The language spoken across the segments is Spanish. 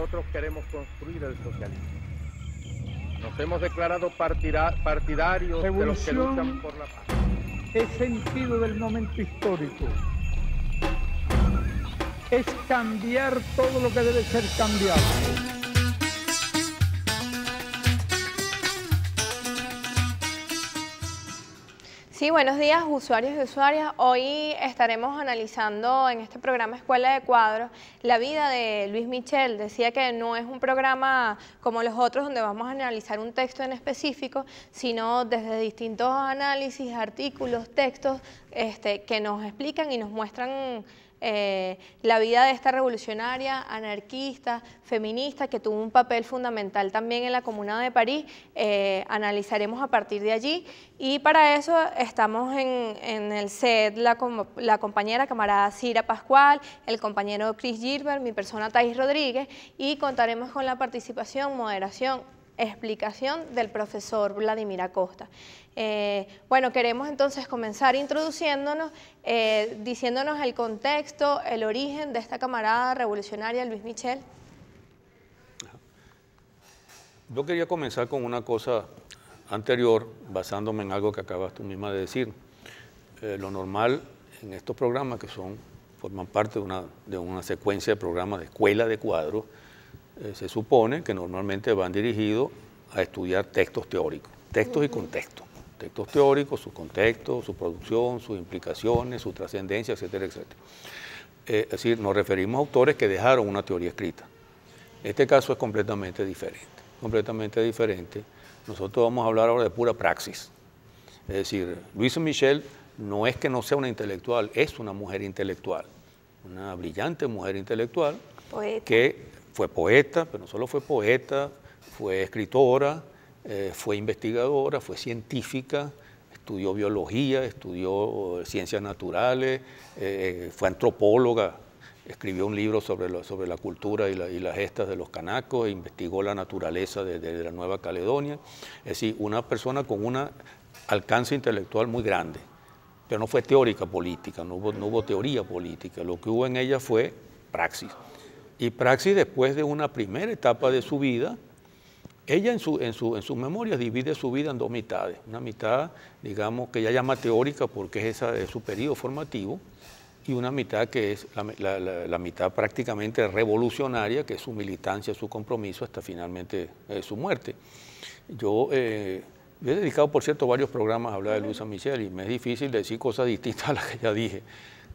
nosotros queremos construir el socialismo. Nos hemos declarado partidarios de los que luchan por la paz. Es sentido del momento histórico. Es cambiar todo lo que debe ser cambiado. Sí, buenos días usuarios y usuarias. Hoy estaremos analizando en este programa Escuela de Cuadros la vida de Luis Michel. Decía que no es un programa como los otros donde vamos a analizar un texto en específico, sino desde distintos análisis, artículos, textos este, que nos explican y nos muestran eh, la vida de esta revolucionaria, anarquista, feminista, que tuvo un papel fundamental también en la Comuna de París, eh, analizaremos a partir de allí. Y para eso estamos en, el set la, la, compañera camarada Cira Pascual, el compañero Chris Gilbert, mi persona Thais Rodríguez, y contaremos con la participación, moderación, explicación del profesor Vladimir Acosta. Eh, bueno, queremos entonces comenzar introduciéndonos, eh, diciéndonos el contexto, el origen de esta camarada revolucionaria, Luis Michel. Yo quería comenzar con una cosa anterior, basándome en algo que acabas tú misma de decir. Eh, lo normal en estos programas que son, forman parte de una, secuencia de programas de escuela de cuadros, se supone que normalmente van dirigidos a estudiar textos teóricos, textos y contextos contextos teóricos, su contexto, su producción, sus implicaciones, su trascendencia, etcétera, etcétera. Eh, es decir, nos referimos a autores que dejaron una teoría escrita. Este caso es completamente diferente, completamente diferente. Nosotros vamos a hablar ahora de pura praxis. Es decir, Luisa Michel no es que no sea una intelectual, es una mujer intelectual, una brillante mujer intelectual que fue poeta, pero no solo fue poeta, fue escritora, eh, fue investigadora, fue científica, estudió biología, estudió eh, ciencias naturales, eh, fue antropóloga, escribió un libro sobre, la cultura y, las gestas de los canacos, investigó la naturaleza de, la Nueva Caledonia. Es decir, una persona con un alcance intelectual muy grande, pero no fue teórica política, no hubo teoría política, lo que hubo en ella fue praxis. Y praxis después de una primera etapa de su vida, ella en, su, en, su, en sus memorias divide su vida en dos mitades. Una mitad, digamos, que ella llama teórica porque es, esa, su periodo formativo, y una mitad que es la, mitad prácticamente revolucionaria, que es su militancia, su compromiso, hasta finalmente eh, su muerte. Yo, yo eh, he dedicado, por cierto, varios programas a hablar de Luisa Michel y me es difícil decir cosas distintas a las que ya dije.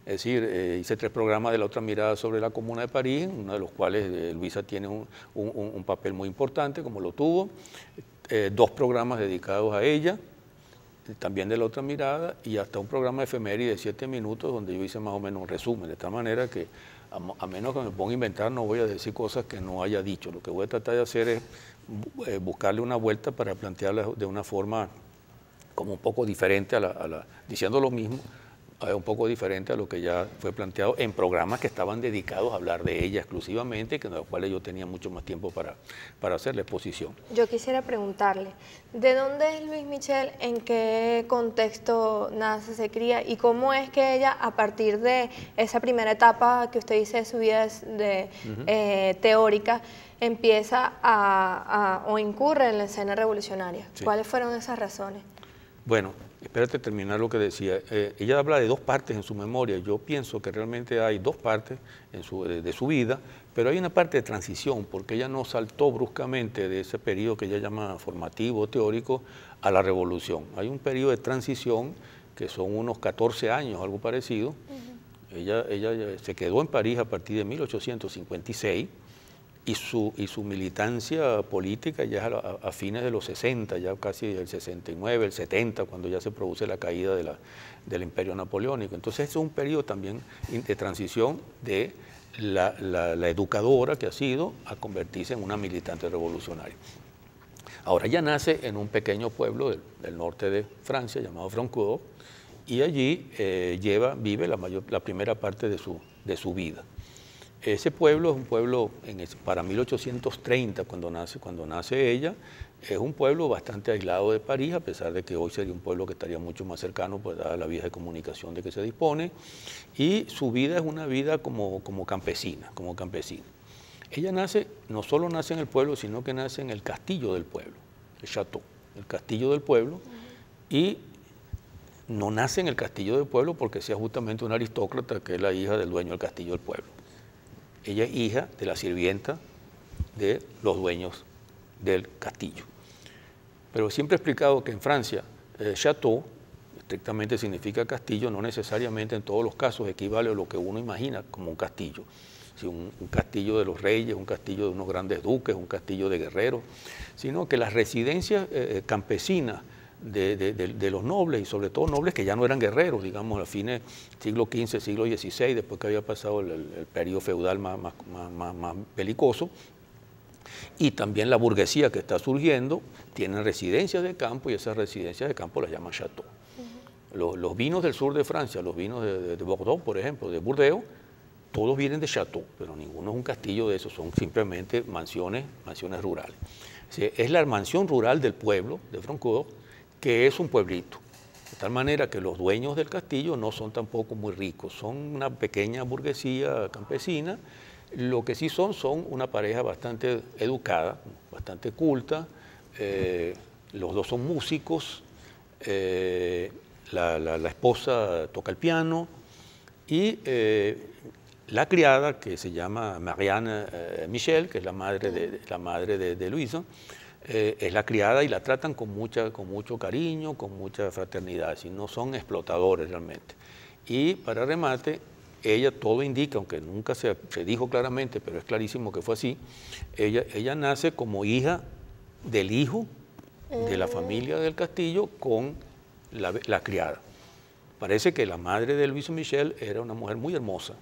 Es decir, eh, hice tres programas de la otra mirada sobre la Comuna de París, uno de los cuales eh, Luisa tiene un, papel muy importante, como lo tuvo, eh, dos programas dedicados a ella, también de la otra mirada, y hasta un programa efeméride de siete minutos donde yo hice más o menos un resumen, de tal manera que a, menos que me ponga a inventar no voy a decir cosas que no haya dicho, lo que voy a tratar de hacer es buscarle una vuelta para plantearla de una forma como un poco diferente a la diciendo lo mismo, eh, un poco diferente a lo que ya fue planteado en programas que estaban dedicados a hablar de ella exclusivamente, que en los cuales yo tenía mucho más tiempo para, para hacer la exposición. Yo quisiera preguntarle, ¿de dónde es Luis Michel? ¿En qué contexto nace, se cría? ¿Y cómo es que ella, a partir de esa primera etapa que usted dice de su vida de, eh, teórica, empieza a, o incurre en la escena revolucionaria? ¿Cuáles fueron esas razones? Bueno, espérate terminar lo que decía. Eh, ella habla de dos partes en su memoria. Yo pienso que realmente hay dos partes en de, su vida, pero hay una parte de transición, porque ella no saltó bruscamente de ese periodo que ella llama formativo, teórico, a la revolución. Hay un periodo de transición que son unos 14 años, algo parecido. ella, ella eh, se quedó en París a partir de 1856 y su, militancia política ya es a, fines de los 60, ya casi el 69, el 70, cuando ya se produce la caída del imperio napoleónico. Entonces es un periodo también de transición de la, educadora que ha sido a convertirse en una militante revolucionaria. Ahora ya nace en un pequeño pueblo del, norte de Francia llamado Francourt y allí eh, lleva, vive la, primera parte de su vida. Ese pueblo es un pueblo, para 1830, cuando nace, cuando nace ella, es un pueblo bastante aislado de París, a pesar de que hoy sería un pueblo que estaría mucho más cercano pues, a la vía de comunicación de que se dispone, y su vida es una vida como, como campesina, como campesina. Ella nace, no solo nace en el pueblo, sino que nace en el castillo del pueblo, el chateau, el castillo del pueblo, y no nace en el castillo del pueblo porque sea justamente una aristócrata que es la hija del dueño del castillo del pueblo. Ella es hija de la sirvienta de los dueños del castillo. Pero siempre he explicado que en Francia, château, eh, chateau estrictamente significa castillo, no necesariamente en todos los casos equivale a lo que uno imagina como un castillo. Si un, castillo de los reyes, un castillo de unos grandes duques, un castillo de guerreros, sino que las residencias eh, eh, campesinas de, los nobles y sobre todo nobles que ya no eran guerreros, digamos, a fines siglo XV, siglo XVI, después que había pasado el, el, periodo feudal más, más, y también la burguesía que está surgiendo tienen residencias de campo y esas residencias de campo las llaman chateau. los, vinos del sur de Francia, los vinos de, Bordeaux, por ejemplo, de Burdeos, todos vienen de chateau, pero ninguno es un castillo de esos, son simplemente mansiones, mansiones rurales. es la mansión rural del pueblo de Francois que es un pueblito. De tal manera que los dueños del castillo no son tampoco muy ricos, son una pequeña burguesía campesina. Lo que sí son, son una pareja bastante educada, bastante culta. Eh, los dos son músicos. Eh, la, esposa toca el piano y eh, la criada, que se llama Mariana Michel, que es la madre de, la madre de, de Luisa, eh, es la criada y la tratan con, mucha, con mucho cariño, con mucha fraternidad, si no son explotadores realmente. Y para remate, ella todo indica, aunque nunca se, se, dijo claramente, pero es clarísimo que fue así, ella, ella nace como hija del hijo de la mm. familia del castillo con la, criada. Parece que la madre de Luis Michel era una mujer muy hermosa,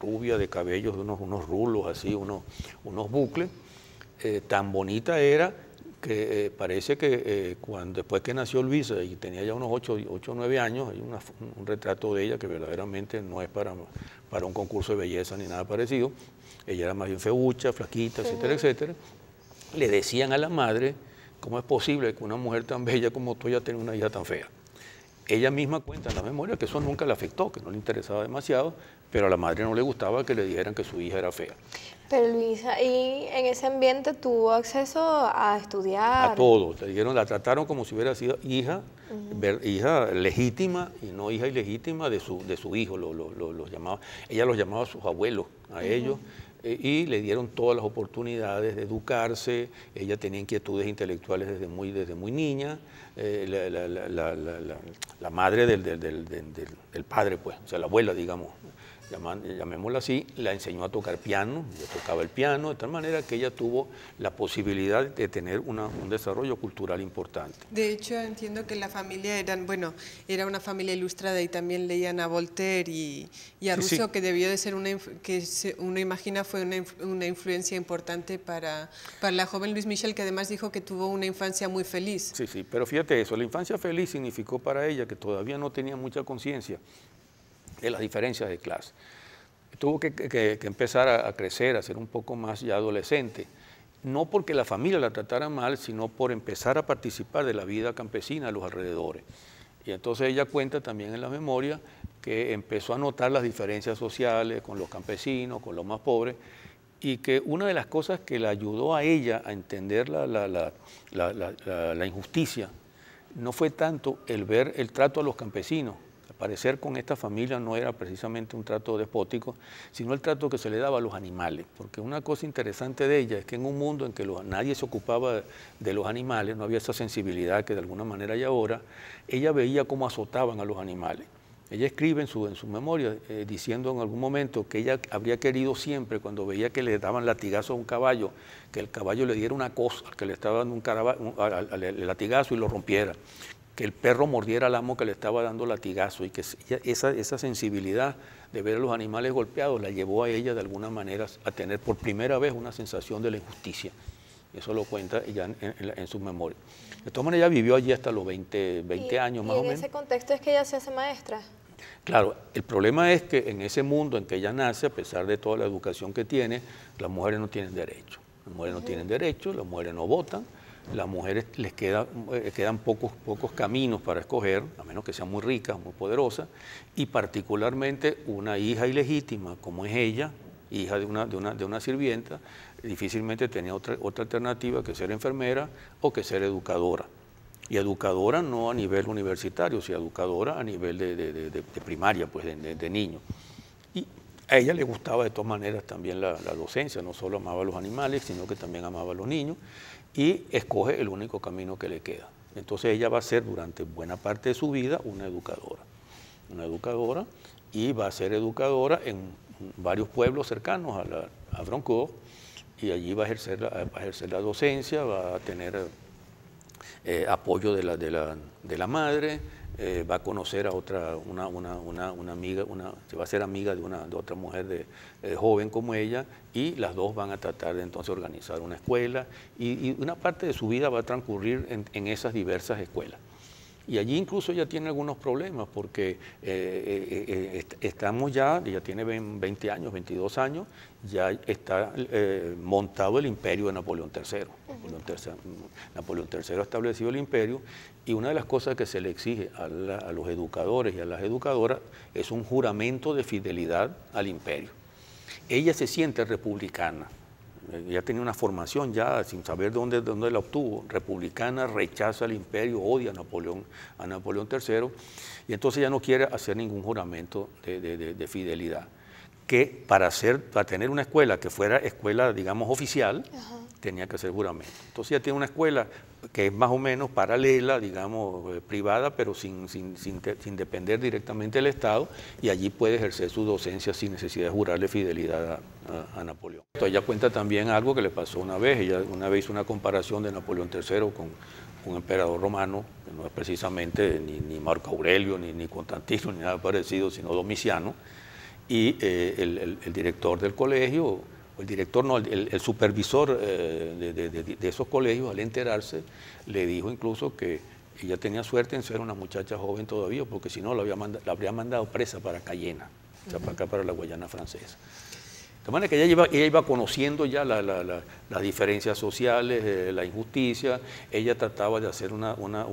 rubia de cabellos, unos, unos rulos así, unos, unos bucles. Eh, tan bonita era que eh, parece que eh, cuando después que nació Luisa y tenía ya unos 8 o 9 años, hay un retrato de ella que verdaderamente no es para, para un concurso de belleza ni nada parecido. Ella era más bien feucha, flaquita, etcétera, etcétera. Le decían a la madre, ¿cómo es posible que una mujer tan bella como tú ya tenga una hija tan fea? Ella misma cuenta en la memoria que eso nunca le afectó, que no le interesaba demasiado, pero a la madre no le gustaba que le dijeran que su hija era fea. Pero Luisa, ¿y en ese ambiente tuvo acceso a estudiar? A todo, la trataron como si hubiera sido hija, hija legítima y no hija ilegítima de su, de su hijo, lo, los llamaba, ella los llamaba sus abuelos, a ellos, eh, y le dieron todas las oportunidades de educarse, ella tenía inquietudes intelectuales desde muy, desde muy niña, eh, la, madre del, del, del, del padre, pues, o sea, la abuela, digamos llamémosla así, la enseñó a tocar piano, ella tocaba el piano, de tal manera que ella tuvo la posibilidad de tener un desarrollo cultural importante. De hecho, entiendo que la familia eran, bueno, era una familia ilustrada y también leían a Voltaire y, a Rousseau, que debió de ser una, que uno imagina fue una, influencia importante para, para, la joven Luis Michel, que además dijo que tuvo una infancia muy feliz. Sí, sí, pero fíjate eso, la infancia feliz significó para ella que todavía no tenía mucha conciencia de las diferencias de clase. Tuvo que, empezar a, crecer, a ser un poco más ya adolescente, no porque la familia la tratara mal, sino por empezar a participar de la vida campesina a los alrededores. Y entonces ella cuenta también en la memoria que empezó a notar las diferencias sociales con los campesinos, con los más pobres, y que una de las cosas que la ayudó a ella a entender la injusticia no fue tanto el ver el trato a los campesinos, parecer con esta familia no era precisamente un trato despótico, sino el trato que se le daba a los animales. Porque una cosa interesante de ella es que en un mundo en que nadie se ocupaba de los animales, no había esa sensibilidad que de alguna manera hay ahora, ella veía cómo azotaban a los animales. Ella escribe en su, en memoria eh, diciendo en algún momento que ella habría querido siempre, cuando veía que le daban latigazo a un caballo, que el caballo le diera una cosa, que le estaba dando un, el latigazo y lo rompiera que el perro mordiera al amo que le estaba dando latigazo y que esa, sensibilidad de ver a los animales golpeados la llevó a ella de alguna manera a tener por primera vez una sensación de la injusticia. Eso lo cuenta ella en, su memoria. sus memorias. De todas maneras, ella vivió allí hasta los 20, años más o menos. ¿En ese contexto es que ella se hace maestra? Claro, el problema es que en ese mundo en que ella nace, a pesar de toda la educación que tiene, las mujeres no tienen derecho. Las mujeres no tienen derecho, las mujeres no votan, las mujeres les eh, quedan pocos, caminos para escoger, a menos que sean muy ricas, muy poderosas, y particularmente una hija ilegítima como es ella, hija de una, sirvienta, difícilmente tenía otra, alternativa que ser enfermera o que ser educadora. Y educadora no a nivel universitario, sino educadora a nivel de, primaria, pues de, niño. Y a ella le gustaba de todas maneras también la, la, docencia, no solo amaba a los animales, sino que también amaba a los niños y escoge el único camino que le queda. Entonces ella va a ser durante buena parte de su vida una educadora, una educadora y va a ser educadora en varios pueblos cercanos a, la, Bronco y allí va a ejercer la, ejercer la docencia, va a tener eh, apoyo de la, de la, de la madre, eh, va a conocer a otra, una, una, una, una amiga, se va a ser amiga de, una, otra mujer de, eh, joven como ella y las dos van a tratar de entonces organizar una escuela y, una parte de su vida va a transcurrir en, esas diversas escuelas. Y allí incluso ya tiene algunos problemas porque eh, estamos ya, ya tiene 20 años, 22 años, ya está montado el imperio de Napoleón III. Napoleón III. Mm, Napoleón III ha establecido el imperio y una de las cosas que se le exige a, los educadores y a las educadoras es un juramento de fidelidad al imperio. Ella se siente republicana. ya tenía una formación ya, sin saber dónde, la obtuvo, republicana, rechaza al imperio, odia a Napoleón, a Napoleón III, y entonces ya no quiere hacer ningún juramento de, fidelidad. Que para, hacer, para tener una escuela que fuera escuela, digamos, oficial, tenía que hacer juramento. Entonces ella tiene una escuela que es más o menos paralela, digamos, eh, privada, pero sin, depender directamente del Estado, y allí puede ejercer su docencia sin necesidad de jurarle fidelidad a, Napoleón. Esto ella cuenta también algo que le pasó una vez, ella una vez hizo una comparación de Napoleón III con un emperador romano, que no es precisamente ni, Marco Aurelio, ni, ni Constantino, ni nada parecido, sino Domiciano, y eh, el director del colegio el director, no, el, supervisor eh, de, esos colegios, al enterarse, le dijo incluso que ella tenía suerte en ser una muchacha joven todavía, porque si no la, había la habría mandado presa para Cayena, para acá, para la Guayana francesa. De manera que ella iba, iba conociendo ya las diferencias sociales, eh, la injusticia, ella trataba de hacer una, una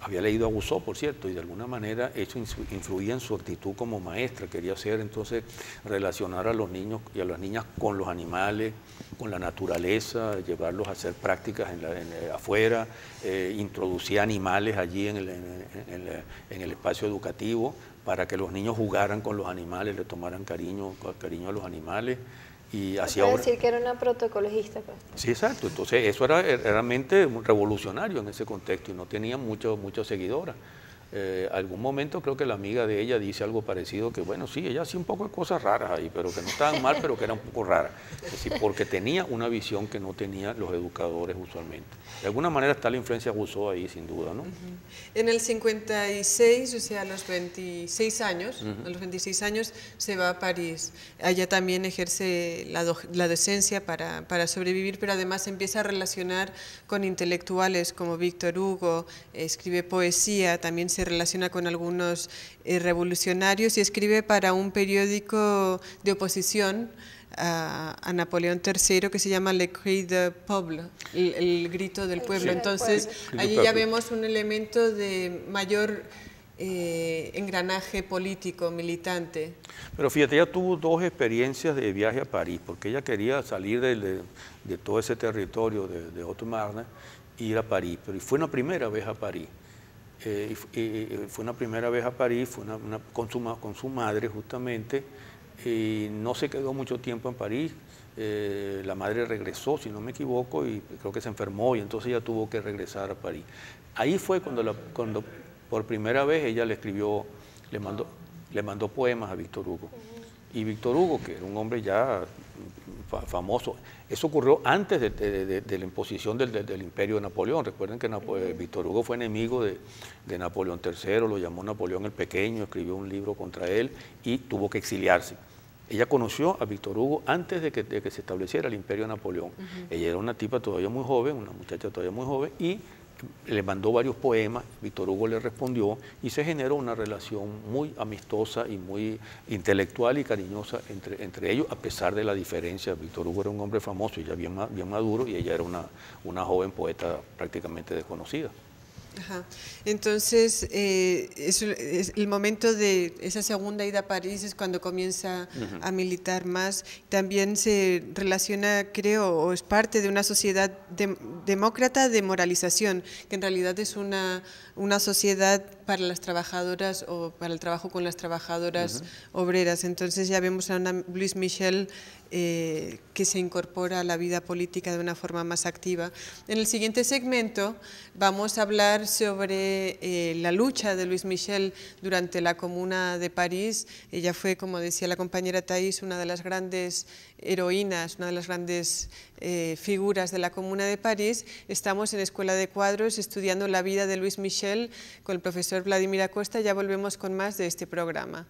había leído a Rousseau, por cierto, y de alguna manera eso influía en su actitud como maestra. Quería hacer entonces relacionar a los niños y a las niñas con los animales, con la naturaleza, llevarlos a hacer prácticas en eh, afuera, eh, introducir animales allí en el, espacio educativo para que los niños jugaran con los animales, le tomaran cariño a los animales. Y decir que era una protocologista. Pues. Sí, exacto. Entonces, eso era, realmente revolucionario en ese contexto y no tenía muchos muchas seguidoras eh, algún momento creo que la amiga de ella dice algo parecido, que bueno, sí, ella hacía un poco de cosas raras ahí, pero que no estaban mal, pero que era un poco rara. porque tenía una visión que no tenían los educadores usualmente. De alguna manera está la influencia Guzó ahí, sin duda, ¿no? En el 56, o sea, a los 26 años, a los 26 años se va a París. Allá también ejerce la, la docencia para, para, sobrevivir, pero además empieza a relacionar con intelectuales como Víctor Hugo, escribe poesía, también se se relaciona con algunos eh, revolucionarios y escribe para un periódico de oposición ah, a, Napoleón III que se llama Le Cri de Peuple, el, grito del pueblo. Entonces, allí ya vemos un elemento de mayor eh, engranaje político, militante. Pero fíjate, ella tuvo dos experiencias de viaje a París, porque ella quería salir de, todo ese territorio de, de e ir a París, pero fue una primera vez a París. Eh, y, fue una primera vez a París, fue con, su, madre justamente, y no se quedó mucho tiempo en París. Eh, la madre regresó, si no me equivoco, y creo que se enfermó y entonces ella tuvo que regresar a París. Ahí fue cuando, cuando por primera vez ella le escribió, le mandó, le mandó poemas a Víctor Hugo. Y Víctor Hugo, que era un hombre ya famoso, eso ocurrió antes de, la imposición del, imperio de Napoleón. Recuerden que eh, Víctor Hugo fue enemigo de, Napoleón III, lo llamó Napoleón el Pequeño, escribió un libro contra él y tuvo que exiliarse. Ella conoció a Víctor Hugo antes de que, se estableciera el imperio de Napoleón. Ella era una tipa todavía muy joven, una muchacha todavía muy joven, y le mandó varios poemas, Víctor Hugo le respondió y se generó una relación muy amistosa y muy intelectual y cariñosa entre, ellos, a pesar de la diferencia. Víctor Hugo era un hombre famoso, ya bien, maduro, y ella era una joven poeta prácticamente desconocida. Entonces, eh, es, el momento de esa segunda ida a París es cuando comienza a militar más. También se relaciona, creo, o es parte de una sociedad demócrata de moralización, que en realidad es una, una sociedad para las trabajadoras o para el trabajo con las trabajadoras obreras. Entonces ya vemos a Luis Michel eh, que se incorpora a la vida política de una forma más activa. En el siguiente segmento vamos a hablar sobre eh, la lucha de Luis Michel durante la Comuna de París. Ella fue, como decía la compañera Thais, una de las grandes heroínas, una de las grandes eh, figuras de la Comuna de París, estamos en Escuela de Cuadros estudiando la vida de Luis Michel con el profesor Vladimir Acosta. Ya volvemos con más de este programa.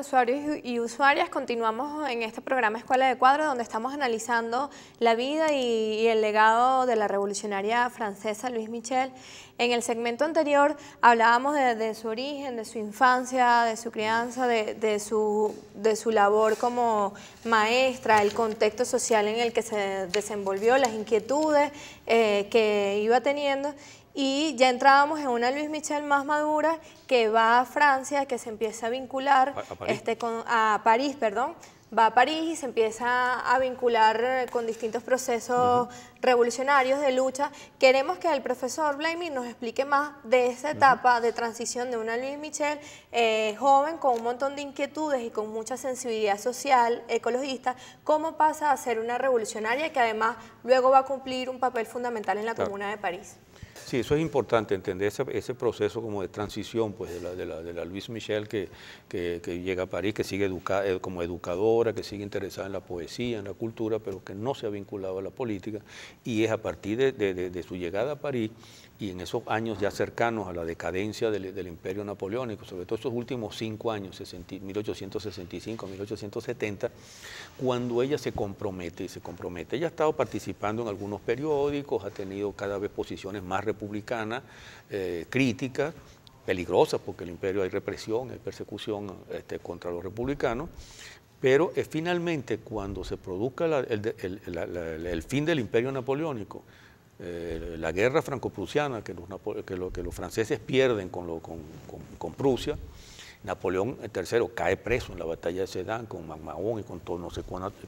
usuarios y usuarias, continuamos en este programa Escuela de Cuadro, donde estamos analizando la vida y, el legado de la revolucionaria francesa Luis Michel. En el segmento anterior hablábamos de, su origen, de su infancia, de su crianza, de, su, de su labor como maestra, el contexto social en el que se desenvolvió, las inquietudes eh, que iba teniendo y ya entrábamos en una Luis Michel más madura que va a Francia, que se empieza a vincular a, París. Este, a París, perdón, va a París y se empieza a vincular eh, con distintos procesos revolucionarios de lucha. Queremos que el profesor Vladimir nos explique más de esa etapa de transición de una Luis Michel eh, joven con un montón de inquietudes y con mucha sensibilidad social, ecologista, cómo pasa a ser una revolucionaria que además luego va a cumplir un papel fundamental en la Comuna de París. Sí, eso es importante, entender ese, proceso como de transición pues, de, la, Luis Michel que, llega a París, que sigue eh, como educadora, que sigue interesada en la poesía, en la cultura, pero que no se ha vinculado a la política. Y es a partir de su llegada a París y en esos años ya cercanos a la decadencia del, imperio napoleónico, sobre todo esos últimos cinco años, 1865, 1870, cuando ella se compromete y se compromete. Ella ha estado participando en algunos periódicos, ha tenido cada vez posiciones más republicanas, eh, críticas, peligrosas, porque el imperio hay represión, hay persecución este, contra los republicanos, pero eh, finalmente cuando se produzca el fin del imperio napoleónico, eh, la guerra franco-prusiana que los, franceses pierden con, Prusia, Napoleón III cae preso en la batalla de Sedan con MacMahon y con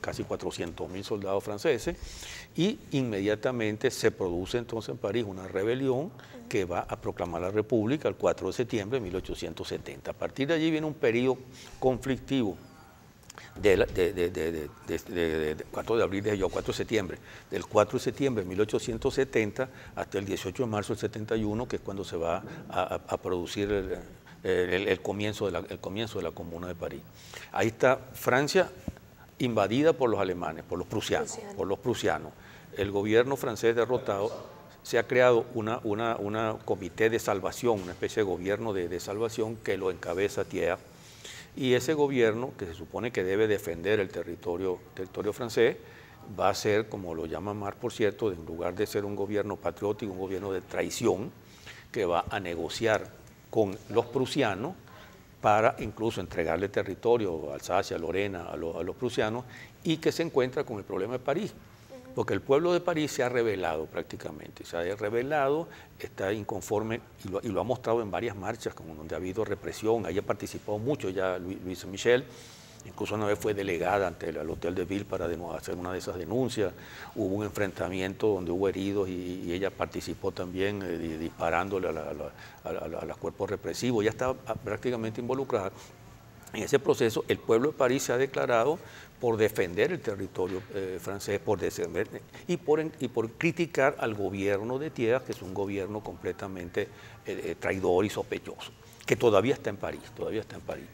casi 400.000 mil soldados franceses y inmediatamente se produce entonces en París una rebelión que va a proclamar la República el 4 de septiembre de 1870. A partir de allí viene un periodo conflictivo del de, de, de, 4 de abril, 4 de septiembre, del 4 de septiembre de 1870 hasta el 18 de marzo del 71, que es cuando se va a, producir el, comienzo de la, comienzo de la Comuna de París. Ahí está Francia invadida por los alemanes, por los prusianos, por los prusianos. El gobierno francés derrotado se ha creado un una, comité de salvación, una especie de gobierno de, de salvación que lo encabeza Thiers y ese gobierno, que se supone que debe defender el territorio, francés, va a ser, como lo llama Mar, por cierto, en lugar de ser un gobierno patriótico, un gobierno de traición, que va a negociar con los prusianos para incluso entregarle territorio a Alsacia, Lorena, a, Lorena, a los prusianos, y que se encuentra con el problema de París, porque el pueblo de París se ha revelado prácticamente, se ha revelado, está inconforme y lo, ha mostrado en varias marchas donde ha habido represión, ahí ha participado mucho ya Luis, Michel, incluso una vez fue delegada ante el, Hotel de Ville para hacer una de esas denuncias, hubo un enfrentamiento donde hubo heridos y, ella participó también disparándole a, los cuerpos represivos, ya está ah, prácticamente involucrada. En ese proceso, el pueblo de París se ha declarado por defender el territorio eh, francés, por defender, y por, criticar al gobierno de Thiers, que es un gobierno completamente eh, eh, traidor y sospechoso, que todavía está en París, todavía está en París.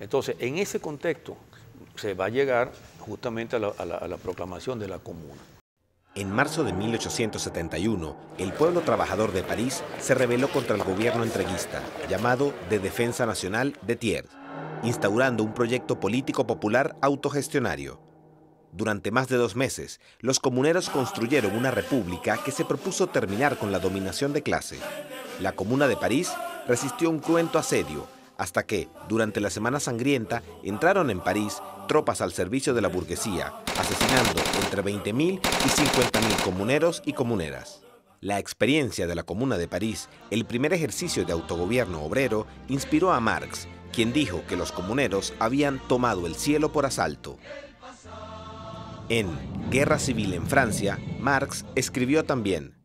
Entonces, en ese contexto se va a llegar justamente a la, a la proclamación de la Comuna. En marzo de 1871, el pueblo trabajador de París se rebeló contra el gobierno entreguista, llamado de Defensa Nacional de Thiers instaurando un proyecto político popular autogestionario. Durante más de dos meses, los comuneros construyeron una república que se propuso terminar con la dominación de clase. La comuna de París resistió un cruento asedio, hasta que, durante la Semana Sangrienta, entraron en París tropas al servicio de la burguesía, asesinando entre 20.000 y 50.000 comuneros y comuneras. La experiencia de la Comuna de París, el primer ejercicio de autogobierno obrero, inspiró a Marx, quien dijo que los comuneros habían tomado el cielo por asalto. En Guerra Civil en Francia, Marx escribió también,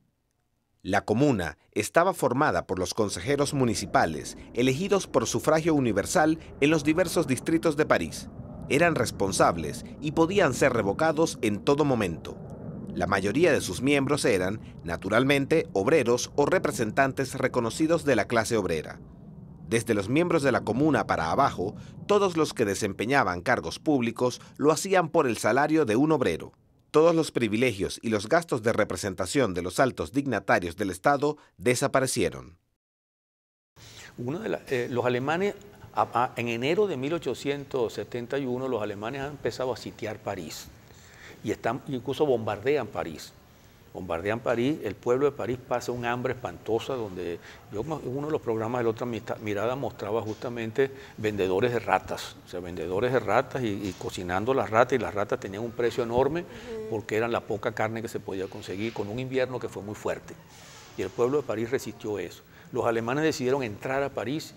La comuna estaba formada por los consejeros municipales, elegidos por sufragio universal en los diversos distritos de París. Eran responsables y podían ser revocados en todo momento. La mayoría de sus miembros eran, naturalmente, obreros o representantes reconocidos de la clase obrera. Desde los miembros de la comuna para abajo, todos los que desempeñaban cargos públicos lo hacían por el salario de un obrero. Todos los privilegios y los gastos de representación de los altos dignatarios del Estado desaparecieron. Uno de eh, los alemanes, en enero de 1871, los alemanes han empezado a sitiar París y están, incluso bombardean París bombardean París, el pueblo de París pasa un hambre espantosa donde yo uno de los programas de la otra mirada mostraba justamente vendedores de ratas, o sea, vendedores de ratas y, cocinando las ratas y las ratas tenían un precio enorme porque eran la poca carne que se podía conseguir con un invierno que fue muy fuerte. Y el pueblo de París resistió eso. Los alemanes decidieron entrar a París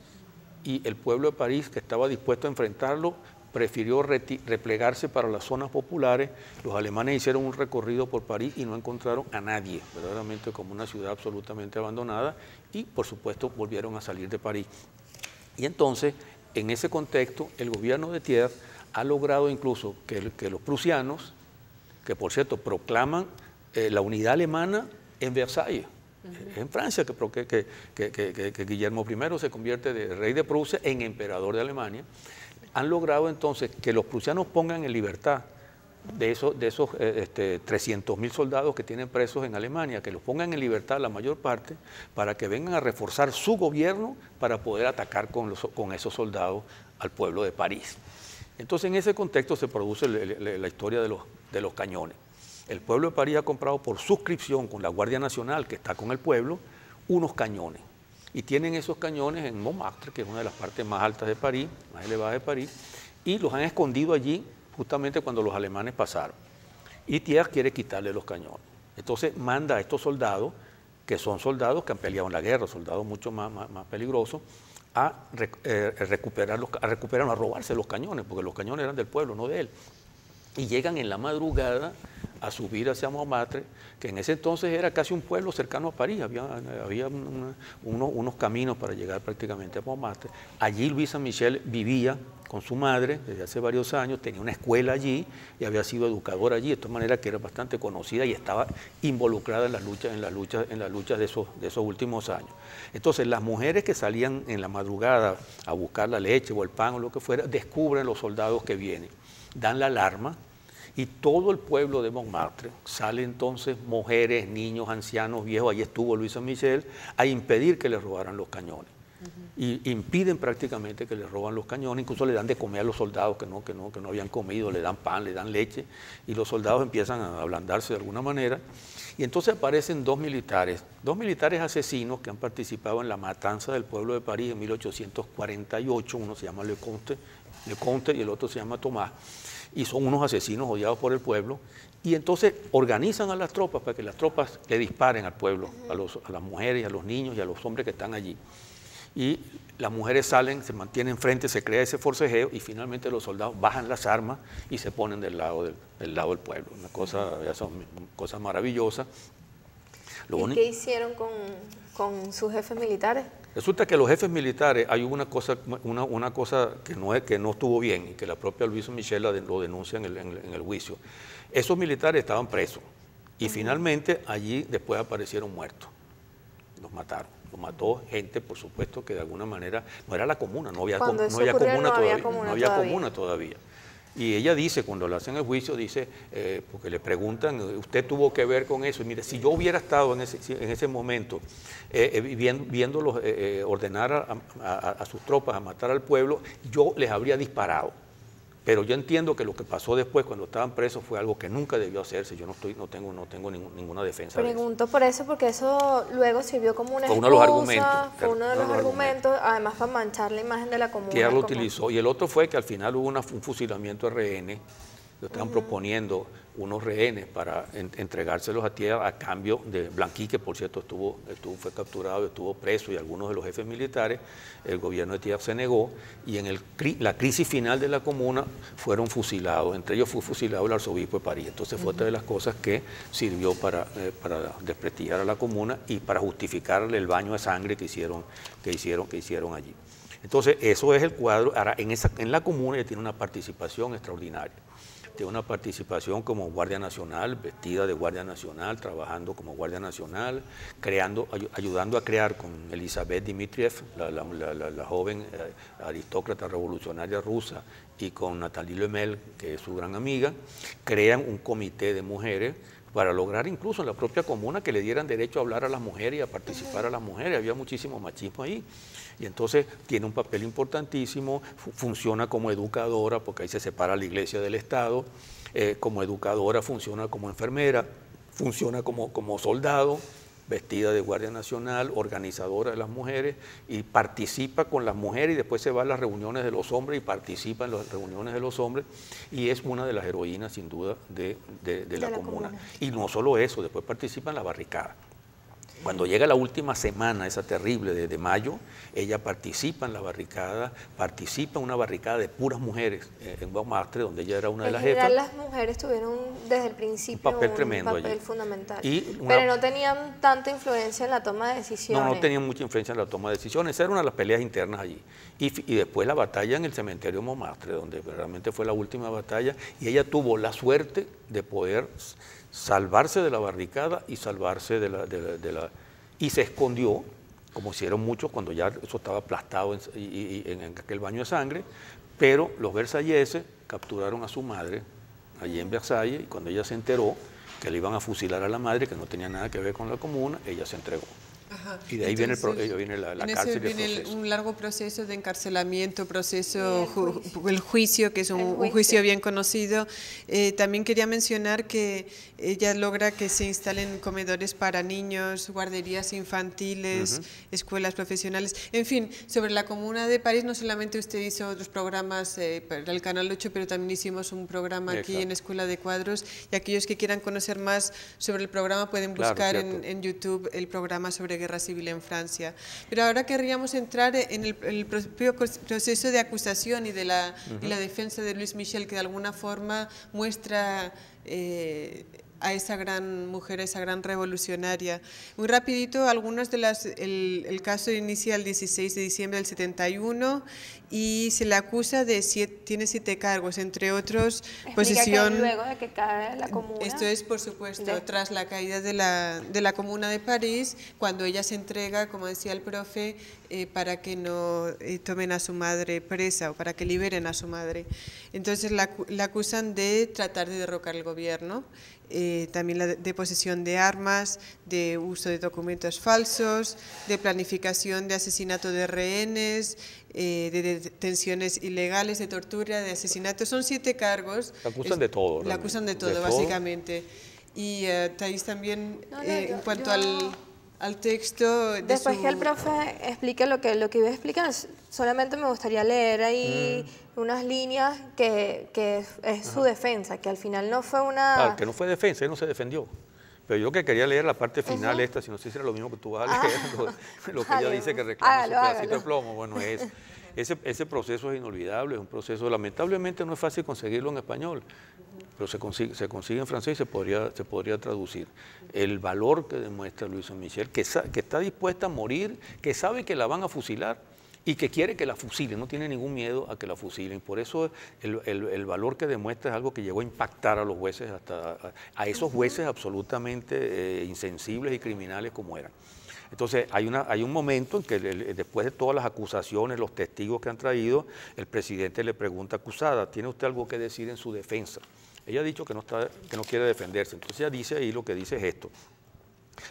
y el pueblo de París, que estaba dispuesto a enfrentarlo, prefirió replegarse para las zonas populares. Los alemanes hicieron un recorrido por París y no encontraron a nadie, verdaderamente como una ciudad absolutamente abandonada y por supuesto volvieron a salir de París. Y entonces, en ese contexto, el gobierno de Thiers ha logrado incluso que, los prusianos, que por cierto proclaman eh, la unidad alemana en Versalles, en Francia que, que, Guillermo I se convierte de rey de Prusia en emperador de Alemania han logrado entonces que los prusianos pongan en libertad de esos, de esos 300.000 eh, este, soldados que tienen presos en Alemania, que los pongan en libertad la mayor parte, para que vengan a reforzar su gobierno para poder atacar con, esos soldados al pueblo de París. Entonces, en ese contexto se produce la historia de los cañones. El pueblo de París ha comprado por suscripción con la Guardia Nacional, que está con el pueblo, unos cañones y tienen esos cañones en Montmartre, que es una de las partes más altas de París, más elevadas de París, y los han escondido allí justamente cuando los alemanes pasaron. Y Thiers quiere quitarle los cañones. Entonces manda a estos soldados, que son soldados que han peleado en la guerra, soldados mucho más, más, peligrosos, a, eh, recuperar a recuperar, a robarse los cañones, porque los cañones eran del pueblo, no de él. Y llegan en la madrugada a subir hacia Montmartre, que en ese entonces era casi un pueblo cercano a París, había, unos caminos para llegar prácticamente a Montmartre. Allí Luisa Michel vivía con su madre desde hace varios años, tenía una escuela allí y había sido educadora allí, de todas manera que era bastante conocida y estaba involucrada en las luchas, en en de, esos, de esos últimos años. Entonces las mujeres que salían en la madrugada a buscar la leche o el pan o lo que fuera, descubren los soldados que vienen, dan la alarma y todo el pueblo de Montmartre, sale entonces mujeres, niños, ancianos, viejos, ahí estuvo Luisa Michel, a impedir que les robaran los cañones. Y impiden prácticamente que les roban los cañones, incluso le dan de comer a los soldados que no, que, no, que no habían comido, le dan pan, le dan leche, y los soldados empiezan a ablandarse de alguna manera. Y entonces aparecen dos militares, dos militares asesinos que han participado en la matanza del pueblo de París en 1848, uno se llama Leconte, Leconte y el otro se llama Tomás y son unos asesinos odiados por el pueblo, y entonces organizan a las tropas para que las tropas le disparen al pueblo, a, las mujeres, a los niños y a los hombres que están allí. Y las mujeres salen, se mantienen frente, se crea ese forcejeo y finalmente los soldados bajan las armas y se ponen del lado del, lado del pueblo. Una cosa, cosa maravillosa. Lo ¿Y qué hicieron con, con sus jefes militares? Resulta que los jefes militares, hay una cosa, una, cosa que, no que no estuvo bien y que la propia Luisa Michela lo denuncia en el, juicio. Esos militares estaban presos y finalmente allí después aparecieron muertos. Los mataron. Los mató gente, por supuesto, que de alguna manera no era la comuna, no había, comuna no había comuna todavía. Y ella dice, cuando le hacen el juicio, dice, eh, porque le preguntan, usted tuvo que ver con eso. Y mire, si yo hubiera estado en ese, momento viéndolos ordenar a sus tropas a matar al pueblo, yo les habría disparado. Pero yo entiendo que lo que pasó después cuando estaban presos fue algo que nunca debió hacerse. Yo no estoy, no tengo, no tengo ninguna defensa. Pregunto por eso, porque eso luego sirvió como una fue uno de los argumentos. Fue uno de los, argumentos, además para manchar la imagen de la comunidad. Que lo utilizó. Y el otro fue que al final hubo un fusilamiento rn Estaban están proponiendo unos rehenes para entregárselos a tierra a cambio de Blanqui, que por cierto estuvo, estuvo, fue capturado, estuvo preso y algunos de los jefes militares, el gobierno de Tierra se negó y en el, la crisis final de la comuna fueron fusilados, entre ellos fue fusilado el arzobispo de París, entonces fue otra de las cosas que sirvió para, eh, para desprestigiar a la comuna y para justificar el baño de sangre que hicieron, que hicieron, que hicieron allí. Entonces, eso es el cuadro. Ahora, en, esa, en la comuna ya tiene una participación extraordinaria. Este, una participación como Guardia Nacional, vestida de Guardia Nacional, trabajando como Guardia Nacional, creando, ayudando a crear con Elizabeth Dmitriev, la, joven eh, aristócrata revolucionaria rusa, y con Natalie Lemel, que es su gran amiga, crean un comité de mujeres para lograr incluso en la propia comuna que le dieran derecho a hablar a las mujeres y a participar a las mujeres. Había muchísimo machismo ahí. Y entonces tiene un papel importantísimo, funciona como educadora, porque ahí se separa la iglesia del Estado, eh, como educadora funciona como enfermera, funciona como, soldado, vestida de Guardia Nacional, organizadora de las mujeres, y participa con las mujeres y después se va a las reuniones de los hombres y participa en las reuniones de los hombres y es una de las heroínas sin duda de, la, comuna. Y no solo eso, después participa en la barricada. Cuando llega la última semana, esa terrible de, mayo, ella participa en la barricada, participa en una barricada de puras mujeres eh, en Baumastre, donde ella era una de las general, jefas. las mujeres tuvieron desde el principio un papel papel fundamental. Pero no tenían tanta influencia en la toma de decisiones. No, no tenían mucha influencia en la toma de decisiones. Esa era una de las peleas internas allí. Y, después la batalla en el cementerio Momastre, donde realmente fue la última batalla, y ella tuvo la suerte de poder salvarse de la barricada y salvarse de la, y se escondió, como hicieron muchos cuando ya eso estaba aplastado en aquel baño de sangre, pero los versalleses capturaron a su madre allí en Versalles y cuando ella se enteró que le iban a fusilar a la madre, que no tenía nada que ver con la comuna, ella se entregó. Y de ahí viene, el, eh, la, la cárcel. Viene un largo proceso de encarcelamiento, proceso, el juicio, que es un, juicio. bien conocido. Eh, también quería mencionar que ella logra que se instalen comedores para niños, guarderías infantiles, escuelas profesionales. En fin, sobre la Comuna de París no solamente usted hizo otros programas eh, para el Canal 8, pero también hicimos un programa aquí en Escuela de Cuadros. Y aquellos que quieran conocer más sobre el programa pueden buscar en, en YouTube el programa sobre civil en Francia. Pero ahora querríamos entrar en el, propio proceso de acusación y de la, defensa de Luis Michel, que de alguna forma muestra... Eh, a esa gran mujer, a esa gran revolucionaria. Muy rapidito, algunos de las, el, caso inicial el 16 de diciembre del 71 y se le acusa de tiene siete cargos, entre otros posesión... luego de que cae la comuna... Esto es, por supuesto, tras la caída de la, de la, comuna de París, cuando ella se entrega, como decía el profe, eh, para que no eh, tomen a su madre presa o para que liberen a su madre. Entonces la, acusan de tratar de derrocar el gobierno, eh, también la de, de posesión de armas, de uso de documentos falsos, de planificación de asesinato de rehenes, eh, de detenciones ilegales, de tortura, de asesinato. Son siete cargos. La acusan de todo. ¿no? La acusan de todo, básicamente. Y uh, también, eh, en cuanto al texto. Después que el profe explique lo que, lo que iba a explicar, solamente me gustaría leer ahí mm. unas líneas que, es su defensa, que al final no fue una... Ah, que no fue defensa, él no se defendió. Pero yo que quería leer la parte final esta, si no sé si era lo mismo que tú vas a ah. leer, lo, que ella dice que reclama su pedacito de plomo. Bueno, es, ese, proceso es inolvidable, es un proceso, lamentablemente no es fácil conseguirlo en español, pero se consigue, se consigue en francés y se podría, se podría traducir. El valor que demuestra Luis Michel, que, que está dispuesta a morir, que sabe que la van a fusilar, y que quiere que la fusilen, no tiene ningún miedo a que la fusilen. Por eso el, valor que demuestra es algo que llegó a impactar a los jueces, hasta a, esos jueces absolutamente eh, insensibles y criminales como eran. Entonces, hay, una, hay un momento en que después de todas las acusaciones, los testigos que han traído, el presidente le pregunta acusada, ¿tiene usted algo que decir en su defensa? Ella ha dicho que no, está, que no quiere defenderse. Entonces ella dice ahí lo que dice es esto.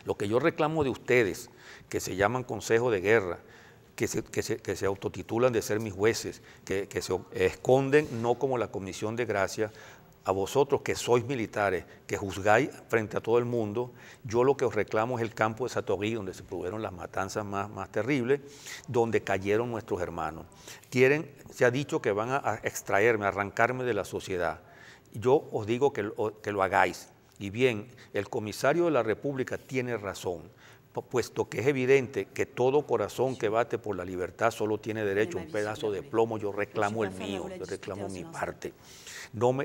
Lo que yo reclamo de ustedes, que se llaman consejo de guerra, que se, que, autotitulan de ser mis jueces, que, se esconden no como la Comisión de Gracia, a vosotros que sois militares, que juzgáis frente a todo el mundo, yo lo que os reclamo es el campo de Satorí, donde se produjeron las matanzas más, terribles, donde cayeron nuestros hermanos. Quieren, se ha dicho que van a extraerme, a arrancarme de la sociedad. Yo os digo que lo hagáis. Y bien, el comisario de la República tiene razón puesto que es evidente que todo corazón que bate por la libertad solo tiene derecho a un pedazo de plomo, yo reclamo el mío, yo reclamo mi parte.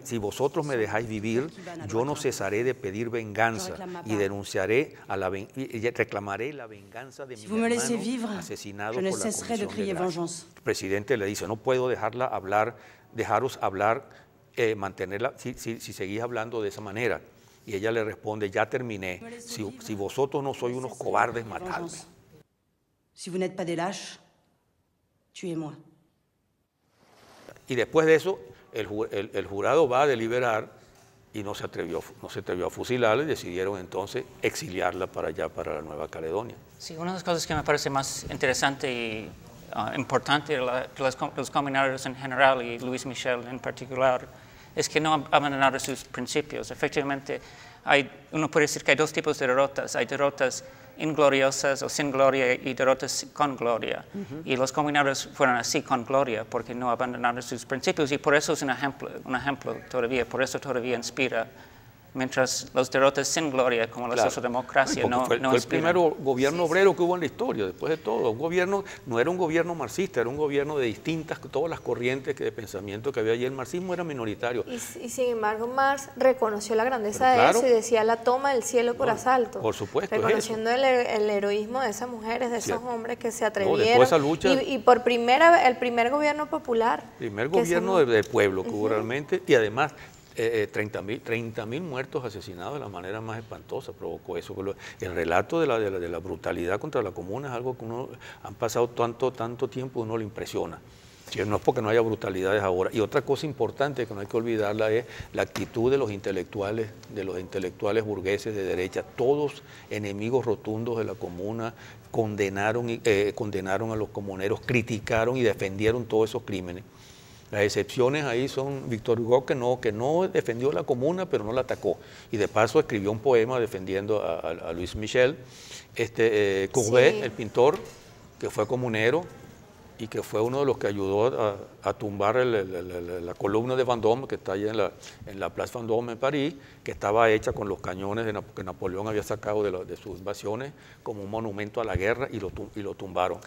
si vosotros me dejáis vivir, yo no cesaré de pedir venganza y denunciaré a la reclamaré la venganza de mi hermano asesinado por la de presidente le dice, no puedo dejarla hablar, dejaros hablar, eh, mantenerla, si seguís hablando de esa manera. Y ella le responde, ya terminé. Si, vosotros no sois unos cobardes, matadme. Si vous n'êtes pas des lâches, tuez-moi. Y después de eso, el, jurado va a deliberar y no se atrevió, no se atrevió a fusilarla decidieron entonces exiliarla para allá, para la Nueva Caledonia. Sí, una de las cosas que me parece más interesante y ah, importante de, los, los, en general y Luis Michel en particular es que no abandonaron sus principios. Efectivamente, uno puede decir que hay dos tipos de derrotas. Hay derrotas ingloriosas o sin gloria y derrotas con gloria. Y los combinados fueron así, con gloria, porque no abandonaron sus principios. Y por eso es un ejemplo, un ejemplo todavía, por eso todavía inspira mientras los derrotas sin gloria, como la claro. socialdemocracia, no, fue el primer gobierno obrero que hubo en la historia, después de todo. Un gobierno, no era un gobierno marxista, era un gobierno de distintas, todas las corrientes de pensamiento que había allí. El marxismo era minoritario. Y, sin embargo, Marx reconoció la grandeza de eso y decía la toma del cielo por asalto. Por supuesto. Reconociendo el, el, heroísmo de esas mujeres, de esos hombres que se atrevieron. y, por primera el primer gobierno popular. Primer gobierno del pueblo, que hubo realmente, y además eh, 30 eh, mil muertos asesinados de la manera más espantosa provocó eso. El relato de la, brutalidad contra la comuna es algo que uno han pasado tanto, tanto tiempo uno lo impresiona. No es porque no haya brutalidades ahora. Y otra cosa importante que no hay que olvidarla es la actitud de los intelectuales, de los intelectuales burgueses de derecha, todos enemigos rotundos de la comuna, condenaron, eh, condenaron a los comuneros, criticaron y defendieron todos esos crímenes. Las excepciones ahí son Víctor Hugo, que no, que no defendió la comuna, pero no la atacó. Y de paso escribió un poema defendiendo a, Luis Michel. Este, eh, Courbet, el pintor, que fue comunero, y que fue uno de los que ayudó a, tumbar la columna de Vendôme que está ahí en la, en la Place Vendôme en París, que estaba hecha con los cañones que Napoleón había sacado de, sus invasiones como un monumento a la guerra y lo, y lo tumbaron.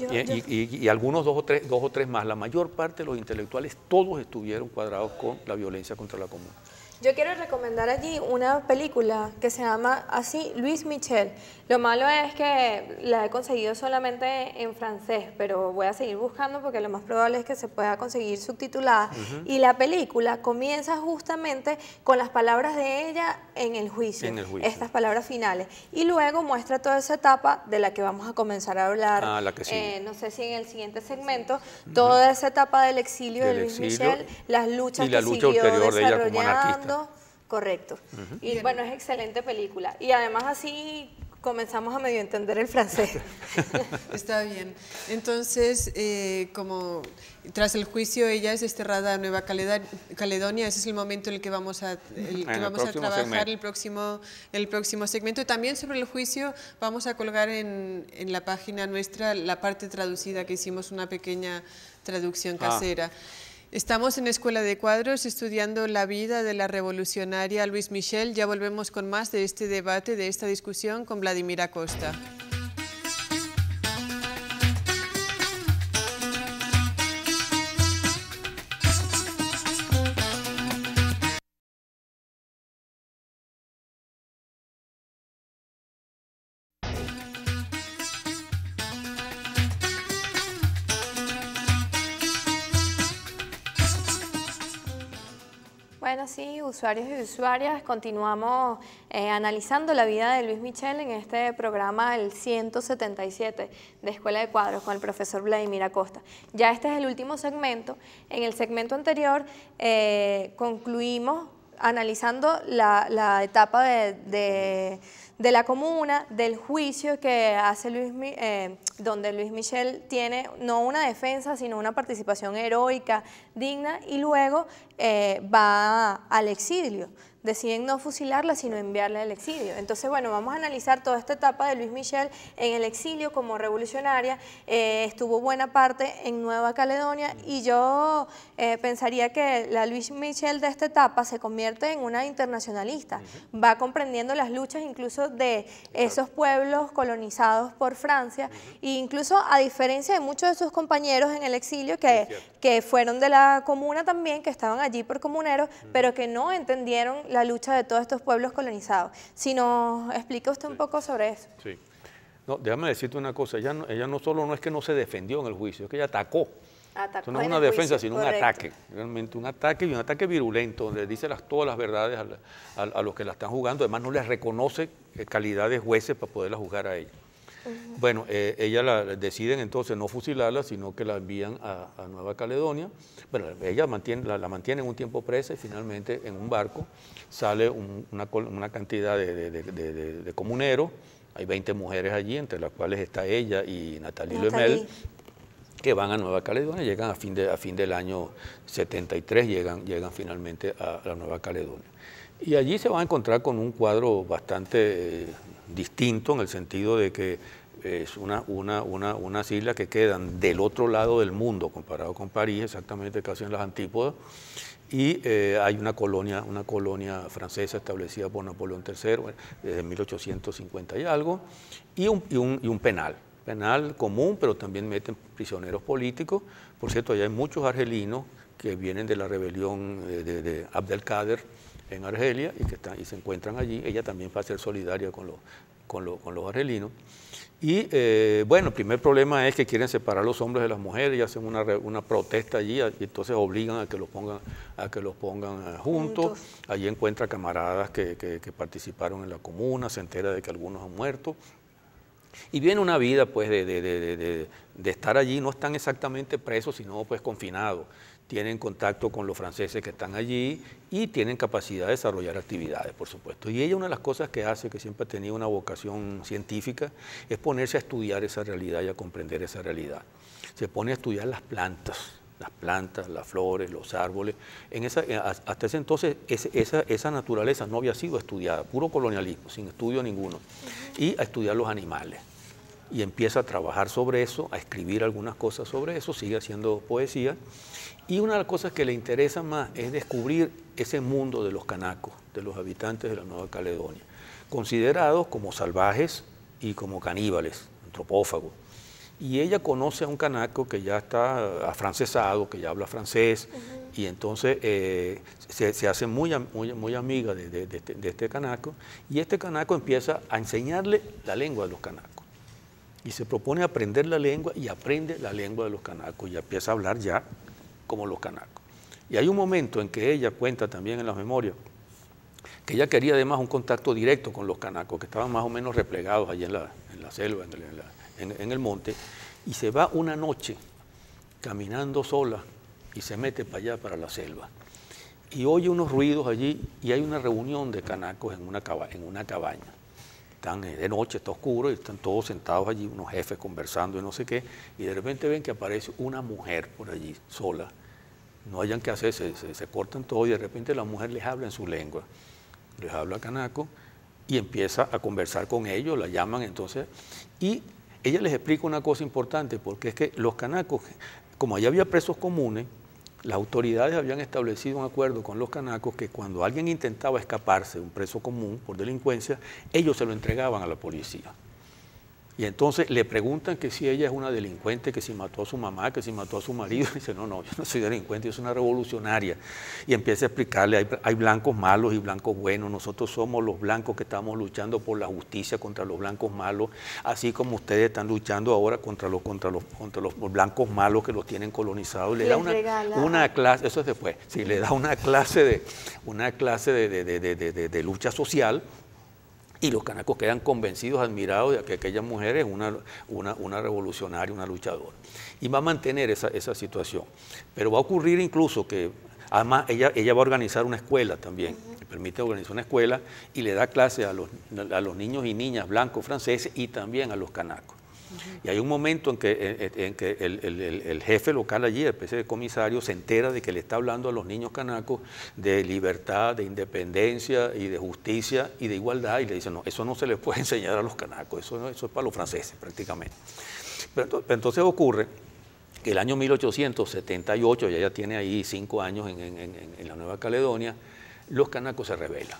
y, algunos dos o, tres, dos o tres más. La mayor parte de los intelectuales todos estuvieron cuadrados con la violencia contra la comuna. Yo quiero recomendar allí una película que se llama así Luis Michel. Lo malo es que la he conseguido solamente en francés, pero voy a seguir buscando porque lo más probable es que se pueda conseguir subtitulada. Y la película comienza justamente con las palabras de ella en el, juicio, estas palabras finales. Y luego muestra toda esa etapa de la que vamos a comenzar a hablar, ah, eh, no sé si en el siguiente segmento, toda esa etapa del exilio de Luis Michel, las luchas y la que lucha ulterior de ella como anarquista. Correcto. Y bueno, es excelente película. Y además así comenzamos a medio entender el francés. Está bien. Entonces, eh, como tras el juicio ella es desterrada a Nueva Caledonia, ese es el momento en el que vamos a, trabajar el próximo, el próximo segmento. También sobre el juicio vamos a colgar en, la página nuestra la parte traducida que hicimos una pequeña traducción ah. casera. Estamos en Escuela de Cuadros estudiando la vida de la revolucionaria Luis Michel. Ya volvemos con más de este debate, de esta discusión con Vladimir Acosta. Sí, usuarios y usuarias, continuamos eh, analizando la vida de Luis Michel en este programa, el 177 de Escuela de Cuadros, con el profesor Vladimir Acosta. Ya este es el último segmento. En el segmento anterior eh, concluimos analizando la, etapa de de la comuna, del juicio que hace Luis, eh, donde Luis Michel tiene no una defensa, sino una participación heroica, digna, y luego eh, va al exilio deciden no fusilarla, sino enviarla al exilio. Entonces, bueno, vamos a analizar toda esta etapa de Luis Michel en el exilio como revolucionaria. Eh, estuvo buena parte en Nueva Caledonia y yo eh, pensaría que la Luis Michel de esta etapa se convierte en una internacionalista. Va comprendiendo las luchas incluso de esos pueblos colonizados por Francia e incluso a diferencia de muchos de sus compañeros en el exilio que, que fueron de la comuna también, que estaban allí por comuneros, pero que no entendieron la la lucha de todos estos pueblos colonizados. Si nos explica usted un poco sobre eso. Sí. No, déjame decirte una cosa, ella, ella no solo no es que no se defendió en el juicio, es que ella atacó. Atacó no es una defensa, sino un ataque. Realmente un ataque y un ataque virulento, donde dice las, todas las verdades a, los que la están jugando. Además, no les reconoce calidad de jueces para poderla juzgar a ellos. Bueno, ellas eh, ella la deciden entonces no fusilarla, sino que la envían a, Nueva Caledonia. Bueno, ella la, mantienen un tiempo presa y finalmente en un barco sale una, cantidad de, comuneros. Hay 20 mujeres allí, entre las cuales está ella y Natalie, Lemel que van a Nueva Caledonia, llegan a fin, de, a fin del año 73, llegan, llegan finalmente a, la Nueva Caledonia. Y allí se va a encontrar con un cuadro bastante eh, distinto en el sentido de que es una, una, unas islas que quedan del otro lado del mundo, comparado con París, exactamente casi en las antípodas, y eh, hay una colonia, una colonia francesa establecida por Napoleón III eh, desde 1850 y algo, y un, penal, penal común, pero también meten prisioneros políticos. Por cierto, allá hay muchos argelinos que vienen de la rebelión eh, de, Abdelkader en Argelia y que están, y se encuentran allí. Ella también va a ser solidaria con los con, los argelinos. Y eh, bueno, el primer problema es que quieren separar los hombres de las mujeres y hacen una, protesta allí, y entonces obligan a que los pongan, a que los pongan eh, juntos. Allí encuentra camaradas que, participaron en la comuna, se entera de que algunos han muerto. Y viene una vida pues de, de estar allí, no están exactamente presos, sino pues confinados tienen contacto con los franceses que están allí y tienen capacidad de desarrollar actividades, por supuesto. Y ella una de las cosas que hace, que siempre ha tenido una vocación científica, es ponerse a estudiar esa realidad y a comprender esa realidad. Se pone a estudiar las plantas, las plantas, las flores, los árboles. En esa, eh, hasta ese entonces esa, esa, naturaleza no había sido estudiada, puro colonialismo, sin estudio ninguno. Y a estudiar los animales y empieza a trabajar sobre eso, a escribir algunas cosas sobre eso, sigue haciendo poesía. Y una de las cosas que le interesa más es descubrir ese mundo de los canacos, de los habitantes de la Nueva Caledonia, considerados como salvajes y como caníbales, antropófagos. Y ella conoce a un canaco que ya está afrancesado, que ya habla francés, y entonces eh, se, hace muy, muy, amiga de, este, de este canaco, y este canaco empieza a enseñarle la lengua de los canacos y se propone aprender la lengua y aprende la lengua de los canacos y empieza a hablar ya como los canacos. Y hay un momento en que ella cuenta también en las memorias que ella quería además un contacto directo con los canacos, que estaban más o menos replegados allí en la, selva, en el, monte, y se va una noche caminando sola y se mete para allá, para la selva y oye unos ruidos allí y hay una reunión de canacos en una cabaña están de noche, está oscuro y están todos sentados allí, unos jefes conversando y no sé qué, y de repente ven que aparece una mujer por allí sola, no hayan que hacer, se, cortan todo y de repente la mujer les habla en su lengua, les habla a canaco y empieza a conversar con ellos, la llaman entonces, y ella les explica una cosa importante, porque es que los canacos, como allá había presos comunes, las autoridades habían establecido un acuerdo con los canacos que cuando alguien intentaba escaparse, de un preso común por delincuencia, ellos se lo entregaban a la policía. Y entonces le preguntan que si ella es una delincuente, que si mató a su mamá, que si mató a su marido. Y dice, no, no, yo no soy delincuente, yo soy una revolucionaria. Y empieza a explicarle, hay, blancos malos y blancos buenos, nosotros somos los blancos que estamos luchando por la justicia contra los blancos malos, así como ustedes están luchando ahora contra los, contra los, contra los blancos malos que los tienen colonizados. Le da una, clase, eso es después, sí, le da una clase de, una clase de, de lucha social y los canacos quedan convencidos, admirados de que aquella mujer es una, una, revolucionaria, una luchadora. Y va a mantener esa, situación. Pero va a ocurrir incluso que, además, ella, ella va a organizar una escuela también. Le permite organizar una escuela y le da clases a los, a los niños y niñas blancos franceses y también a los canacos. Y hay un momento en que, el, jefe local allí, el comisario, se entera de que le está hablando a los niños canacos de libertad, de independencia y de justicia y de igualdad. Y le dice, no, eso no se les puede enseñar a los canacos, eso, es para los franceses prácticamente. Pero entonces ocurre que el año 1878, ya ya tiene ahí cinco años en, en la Nueva Caledonia, los canacos se rebelan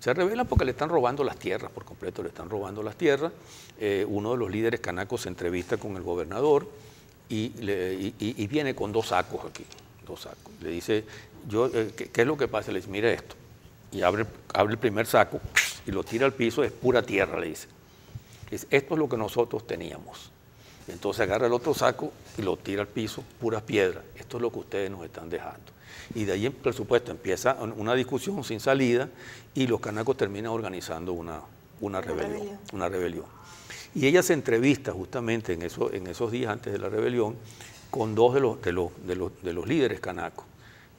se revelan porque le están robando las tierras, por completo le están robando las tierras. Eh, uno de los líderes canacos se entrevista con el gobernador y, viene con dos sacos aquí, dos sacos. Le dice, eh, ¿qué, es lo que pasa? Le dice, mire esto. Y abre, el primer saco y lo tira al piso, es pura tierra, le dice. Le esto es lo que nosotros teníamos. Entonces agarra el otro saco y lo tira al piso, pura piedra. Esto es lo que ustedes nos están dejando. Y de ahí, por supuesto, empieza una discusión sin salida y los canacos terminan organizando una, una rebelión, Una rebelión. Y ella se entrevista justamente en, en esos días antes de la rebelión con dos de los, de los, de los, líderes canacos.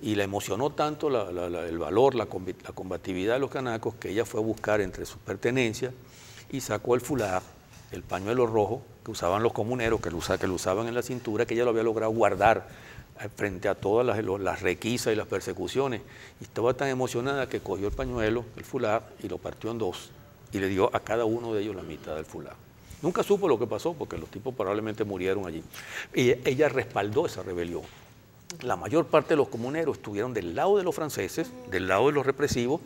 Y la emocionó tanto el valor, la, combatividad de los canacos, que ella fue a buscar entre sus pertenencias y sacó el fular, el pañuelo rojo que usaban los comuneros, que lo, que lo usaban en la cintura, que ella lo había logrado guardar eh, frente a todas las, requisas y las persecuciones. Y estaba tan emocionada que cogió el pañuelo, el fular, y lo partió en dos. Y le dio a cada uno de ellos la mitad del fular. Nunca supo lo que pasó porque los tipos probablemente murieron allí. Y ella respaldó esa rebelión. La mayor parte de los comuneros estuvieron del lado de los franceses, del lado de los represivos,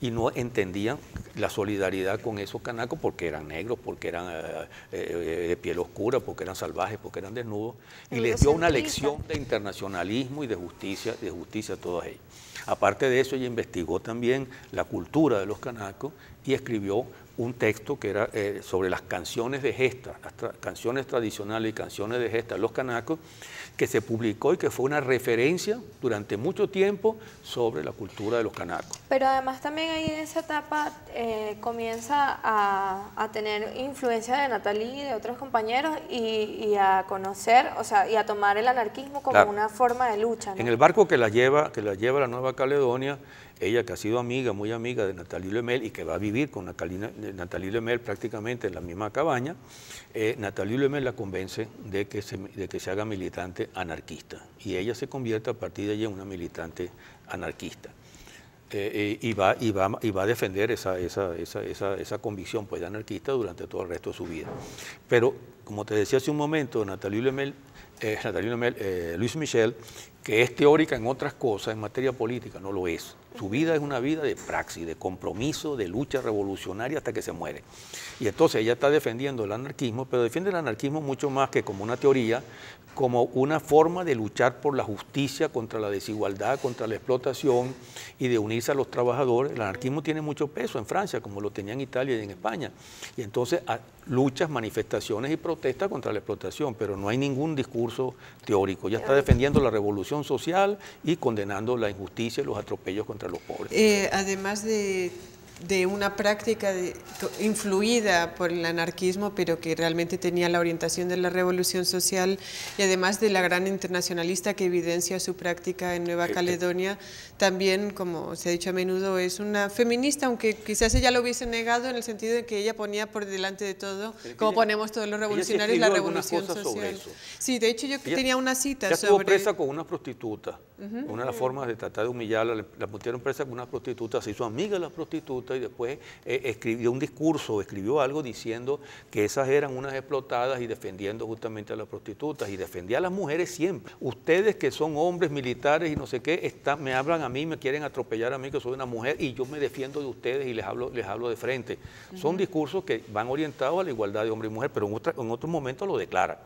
y no entendían la solidaridad con esos canacos porque eran negros, porque eran eh, eh, de piel oscura, porque eran salvajes, porque eran desnudos, y les dio una lección de internacionalismo y de justicia, de justicia a todos ellos. Aparte de eso, ella investigó también la cultura de los canacos y escribió un texto que era eh, sobre las canciones de gesta, canciones tradicionales y canciones de gesta de los canacos, que se publicó y que fue una referencia durante mucho tiempo sobre la cultura de los canacos. Pero además también ahí en esa etapa eh, comienza a, tener influencia de Natalie y de otros compañeros y, a conocer, o sea, y a tomar el anarquismo como una forma de lucha. En el barco que la lleva, que la lleva a la Nueva Caledonia, ella que ha sido amiga, muy amiga de Natalie Lemel y que va a vivir con Natalie eh, Lemel prácticamente en la misma cabaña, eh, Natalie Lemel la convence de que, se, que se haga militante anarquista y ella se convierte a partir de allí en una militante anarquista. Eh, eh, y, va, y, a defender esa, convicción pues, de anarquista durante todo el resto de su vida. Pero, como te decía hace un momento, Natalie Lemel, Natalie Lemel Luis Michel, que es teórica en otras cosas, en materia política, no lo es. Su vida es una vida de praxis, de compromiso, de lucha revolucionaria hasta que se muere. Y entonces ella está defendiendo el anarquismo, pero defiende el anarquismo mucho más que como una teoría, como una forma de luchar por la justicia, contra la desigualdad, contra la explotación y de unirse a los trabajadores. El anarquismo tiene mucho peso en Francia, como lo tenía en Italia y en España. Y entonces ah, luchas, manifestaciones y protestas contra la explotación, pero no hay ningún discurso teórico. Ya está defendiendo la revolución social y condenando la injusticia y los atropellos contra los pobres. Eh, además de de una práctica influida por el anarquismo, pero que realmente tenía la orientación de la revolución social y además de la gran internacionalista que evidencia su práctica en Nueva eh, eh. Caledonia, también, como se ha dicho a menudo, es una feminista, aunque quizás ella lo hubiese negado en el sentido de que ella ponía por delante de todo, como ponemos todos los revolucionarios, la revolución social. Sí, de hecho yo tenía una cita ella sobre... presa con una prostituta, una de las formas de tratar de humillarla, la pusieron presa con una prostituta, se hizo amiga de la prostituta, y después eh, escribió un discurso, escribió algo diciendo que esas eran unas explotadas y defendiendo justamente a las prostitutas y defendía a las mujeres siempre. Ustedes que son hombres militares y no sé qué, me hablan a mí, me quieren atropellar a mí que soy una mujer y yo me defiendo de ustedes y les hablo, les hablo de frente. Son discursos que van orientados a la igualdad de hombre y mujer, pero en, otro momento lo declara.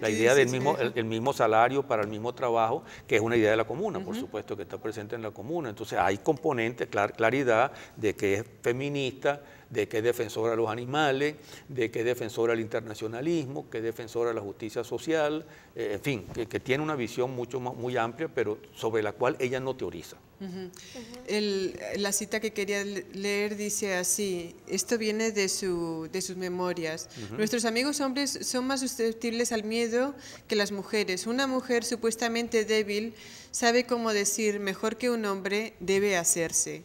la idea del mismo, el, mismo salario para el mismo trabajo, que es una idea de la comuna, por supuesto, que está presente en la comuna. Entonces hay componentes, claridad de que es feminista, de que es defensora de los animales, de que es defensora del internacionalismo, que es defensora de la justicia social, eh, en fin, que, tiene una visión mucho muy amplia, pero sobre la cual ella no teoriza. la cita que quería leer dice así, esto viene de, su, de sus memorias. Nuestros amigos hombres son más susceptibles al miedo que las mujeres. Una mujer supuestamente débil sabe cómo decir mejor que un hombre debe hacerse.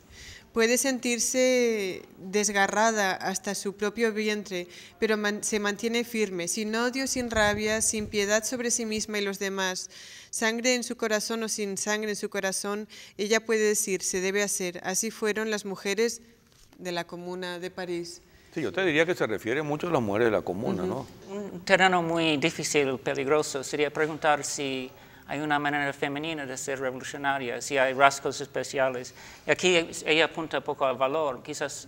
Puede sentirse desgarrada hasta su propio vientre, pero se mantiene firme, sin odio, sin rabia, sin piedad sobre sí misma y los demás. Sangre en su corazón o sin sangre en su corazón, ella puede decir, se debe hacer. Así fueron las mujeres de la Comuna de París. Sí, yo te diría que se refiere mucho a las mujeres de la comuna, ¿no? Un terreno muy difícil, peligroso. Sería preguntar si hay una manera femenina de ser revolucionaria, si hay rasgos especiales. Y aquí ella apunta poco al valor, quizás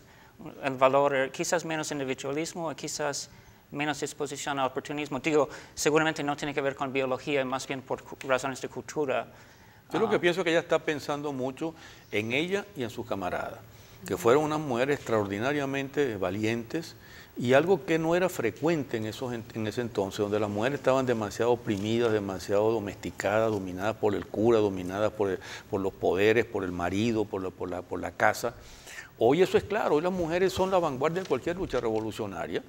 el valor, quizás menos individualismo, quizás menos exposición al oportunismo. Digo, seguramente no tiene que ver con biología, más bien por razones de cultura. Yo lo que ah. pienso es que ella está pensando mucho en ella y en sus camaradas, que fueron unas mujeres extraordinariamente valientes, y algo que no era frecuente en, esos, en ese entonces, donde las mujeres estaban demasiado oprimidas, demasiado domesticadas, dominadas por el cura, dominadas por, los poderes, por el marido, por la, por, la, casa. Hoy eso es claro, hoy las mujeres son la vanguardia de cualquier lucha revolucionaria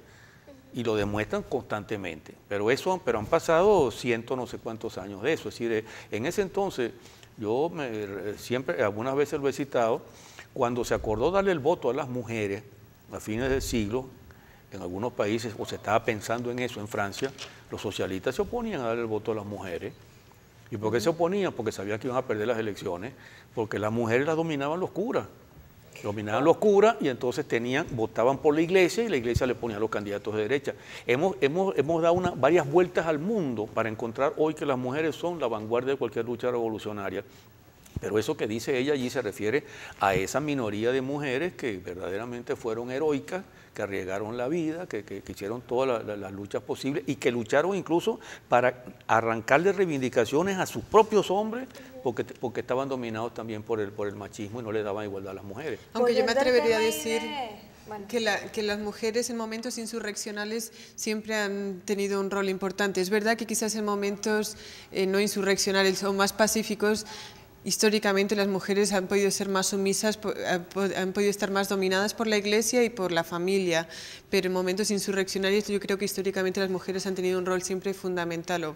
y lo demuestran constantemente. Pero eso, pero han pasado ciento no sé cuántos años de eso. Es decir, eh, en ese entonces, yo eh, siempre, algunas veces lo he citado, cuando se acordó darle el voto a las mujeres a fines del siglo, en algunos países, o se estaba pensando en eso en Francia, los socialistas se oponían a dar el voto a las mujeres. ¿Y por qué se oponían? Porque sabían que iban a perder las elecciones, porque las mujeres las dominaban los curas. Dominaban los curas y entonces tenían, votaban por la iglesia y la iglesia le ponía a los candidatos de derecha. Hemos, hemos, hemos dado varias vueltas al mundo para encontrar hoy que las mujeres son la vanguardia de cualquier lucha revolucionaria. Pero eso que dice ella allí se refiere a esa minoría de mujeres que verdaderamente fueron heroicas que arriesgaron la vida, que, que, hicieron todas las, luchas posibles y que lucharon incluso para arrancarle reivindicaciones a sus propios hombres porque, porque estaban dominados también por el, por el machismo y no le daban igualdad a las mujeres. Aunque yo me atrevería a decir... Que, las mujeres en momentos insurreccionales siempre han tenido un rol importante. Es verdad que quizás en momentos eh, no insurreccionales son más pacíficos históricamente las mujeres han podido ser más sumisas, eh, han podido estar más dominadas por la iglesia y por la familia, pero en momentos insurreccionarios yo creo que históricamente las mujeres han tenido un rol siempre fundamental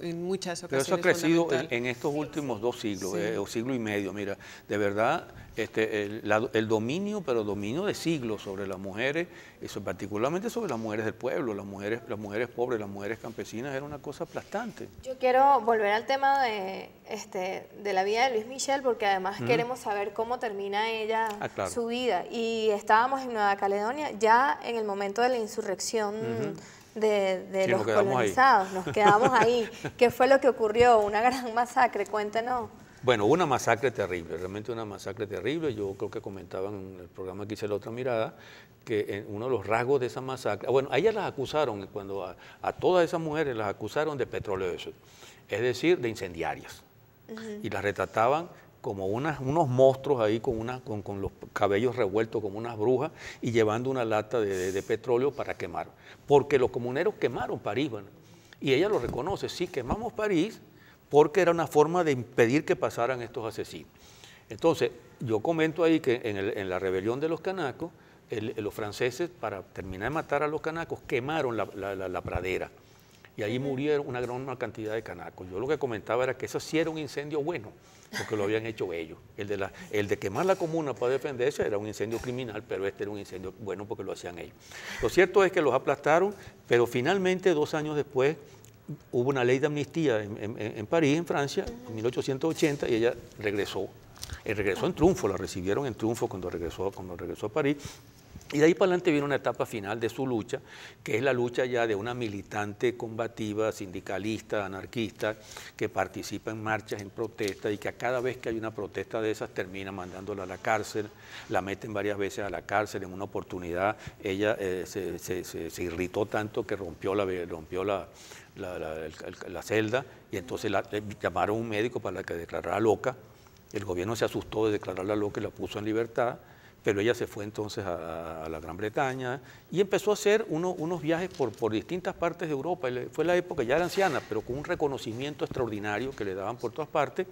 en muchas ocasiones. Pero eso ha crecido en, estos últimos dos siglos eh, o siglo y medio, mira, de verdad este, el, dominio, pero dominio de siglos sobre las mujeres, eso, particularmente sobre las mujeres del pueblo, las mujeres, las mujeres pobres, las mujeres campesinas, era una cosa aplastante. Yo quiero volver al tema de este, de la vida de Luis Michel porque además queremos saber cómo termina ella ah, su vida. Y estábamos en Nueva Caledonia ya en el momento de la insurrección. de, los colonizados. Nos quedamos ahí. ¿Qué fue lo que ocurrió? Una gran masacre, cuéntenos. Bueno, una masacre terrible, realmente una masacre terrible. Yo creo que comentaban en el programa que hice la otra mirada que uno de los rasgos de esa masacre, ah, bueno, a ellas las acusaron, cuando a, todas esas mujeres las acusaron de petróleo, es decir, de incendiarias y las retrataban como unos monstruos ahí con, los cabellos revueltos como unas brujas y llevando una lata de, petróleo para quemar. Porque los comuneros quemaron París. y ella lo reconoce, sí, quemamos París porque era una forma de impedir que pasaran estos asesinos. Entonces, yo comento ahí que en, la rebelión de los canacos, los franceses, para terminar de matar a los canacos, quemaron la pradera y ahí murieron una gran cantidad de canacos. Yo lo que comentaba era que eso sí era un incendio bueno, porque lo habían hecho ellos. El de, el de quemar la comuna para defenderse era un incendio criminal, pero este era un incendio bueno porque lo hacían ellos. Lo cierto es que los aplastaron, pero finalmente dos años después hubo una ley de amnistía en, París, en Francia, en 1880, y ella regresó. Y eh, regresó en triunfo, la recibieron en triunfo cuando regresó, cuando regresó a París y de ahí para adelante viene una etapa final de su lucha, que es la lucha ya de una militante combativa, sindicalista, anarquista, que participa en marchas, en protestas y que a cada vez que hay una protesta de esas termina mandándola a la cárcel, la meten varias veces a la cárcel. En una oportunidad ella eh, se, irritó tanto que rompió la, rompió la, la, celda y entonces eh, llamaron a un médico para que declarara loca. El gobierno se asustó de declararla loca y la puso en libertad pero ella se fue entonces a, la Gran Bretaña y empezó a hacer unos viajes por, distintas partes de Europa. Fue la época, ya era anciana, pero con un reconocimiento extraordinario que le daban por todas partes.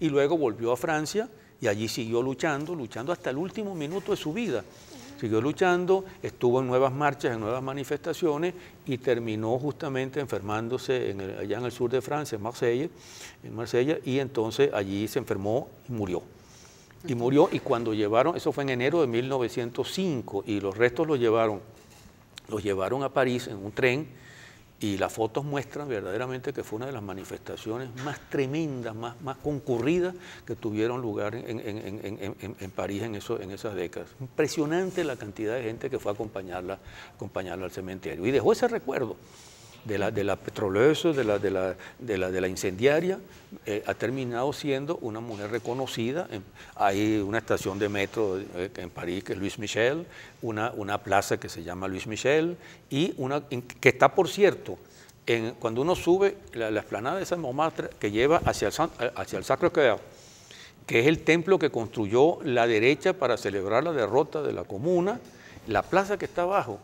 Y luego volvió a Francia y allí siguió luchando, luchando hasta el último minuto de su vida. Siguió luchando, estuvo en nuevas marchas, en nuevas manifestaciones y terminó justamente enfermándose allá en el sur de Francia, en Marsella, en Marsella, y entonces allí se enfermó y murió y murió y cuando llevaron, eso fue en enero de 1905 y los restos los llevaron, los llevaron a París en un tren y las fotos muestran verdaderamente que fue una de las manifestaciones más tremendas, más, más concurridas que tuvieron lugar en, París en, eso, en esas décadas. Impresionante la cantidad de gente que fue a acompañarla, acompañarla al cementerio y dejó ese recuerdo de la, de la de la, de la, de la, incendiaria, eh, ha terminado siendo una mujer reconocida. Hay una estación de metro eh, en París que es Luis Michel, una, una plaza que se llama Luis Michel, y una que está, por cierto, cuando uno sube la, esplanada de San Montmartre que lleva hacia el, hacia el sacro cœur que es el templo que construyó la derecha para celebrar la derrota de la comuna, la plaza que está abajo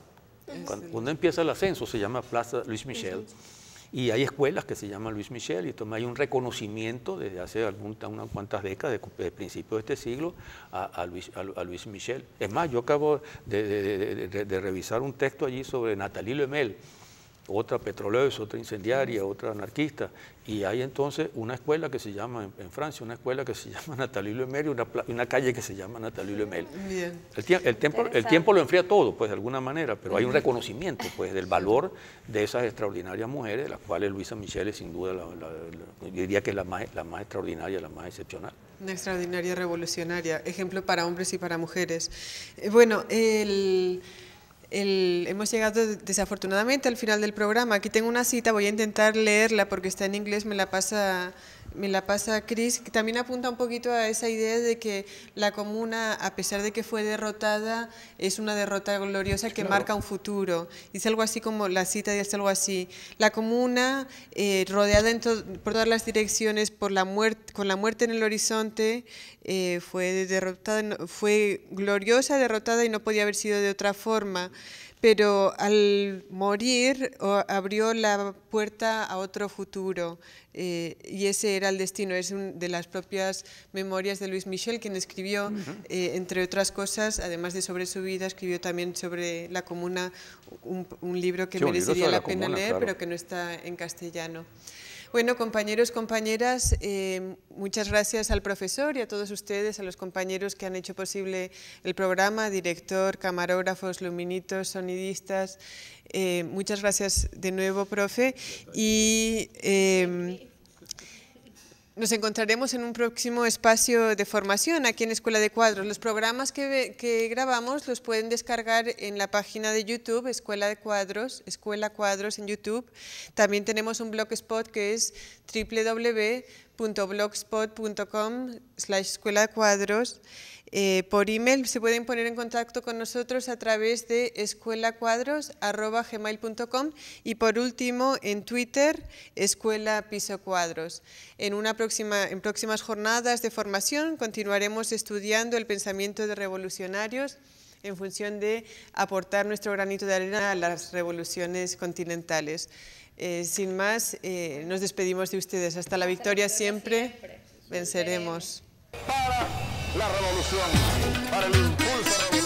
cuando, empieza el ascenso se llama Plaza Luis Michel. Y hay escuelas que se llaman Luis Michel y hay un reconocimiento desde hace unas cuantas décadas, de, principios de este siglo, a, Luis, Michel. Es más, yo acabo de, revisar un texto allí sobre Nathalie Lemel, otra petrolero, otra incendiaria, otra anarquista, y hay entonces una escuela que se llama, en, Francia, una escuela que se llama Natalie Lemel y una, calle que se llama Nathalie Lemel. El, tiempo, el tiempo lo enfría todo, pues, de alguna manera, pero hay un reconocimiento, pues, del valor de esas extraordinarias mujeres, de las cuales Luisa es sin duda, la, diría que es la más, la más extraordinaria, la más excepcional. Una extraordinaria revolucionaria, ejemplo para hombres y para mujeres. Eh, bueno, el hemos llegado desafortunadamente al final del programa. Aquí tengo una cita, voy a intentar leerla porque está en inglés, me la pasa me la pasa Cris, que también apunta un poquito a esa idea de que la comuna, a pesar de que fue derrotada, es una derrota gloriosa que marca un futuro. Dice algo así como, la cita dice algo así, la comuna eh, rodeada por todas las direcciones por la con la muerte en el horizonte, eh, fue, derrotada, fue gloriosa, derrotada y no podía haber sido de otra forma pero al morir abrió la puerta a otro futuro eh, y ese era el destino, es de las propias memorias de Luis Michel, quien escribió, eh, entre otras cosas, además de sobre su vida, escribió también sobre la comuna, un, libro que merecería la, pena leer, pero que no está en castellano. Bueno, compañeros, compañeras, em, muchas gracias al profesor y a todos ustedes, a los compañeros que han hecho posible el programa, director, camarógrafos, luminitos, sonidistas. Eh, muchas gracias de nuevo, profe. Y... Em, nos encontraremos en un próximo espacio de formación aquí en Escuela de Cuadros. Los programas que, grabamos los pueden descargar en la página de YouTube, Escuela de Cuadros, Escuela Cuadros en YouTube. También tenemos un blogspot que es www.blogspot.com slash Escuela de Cuadros. Eh, por email se pueden poner en contacto con nosotros a través de escuelacuadros.gmail.com y por último en Twitter, Escuela Piso Cuadros. En, una próximas jornadas de formación continuaremos estudiando el pensamiento de revolucionarios en función de aportar nuestro granito de arena a las revoluciones continentales. Eh, sin más, eh, nos despedimos de ustedes. Hasta la victoria siempre, venceremos la revolución para el impulso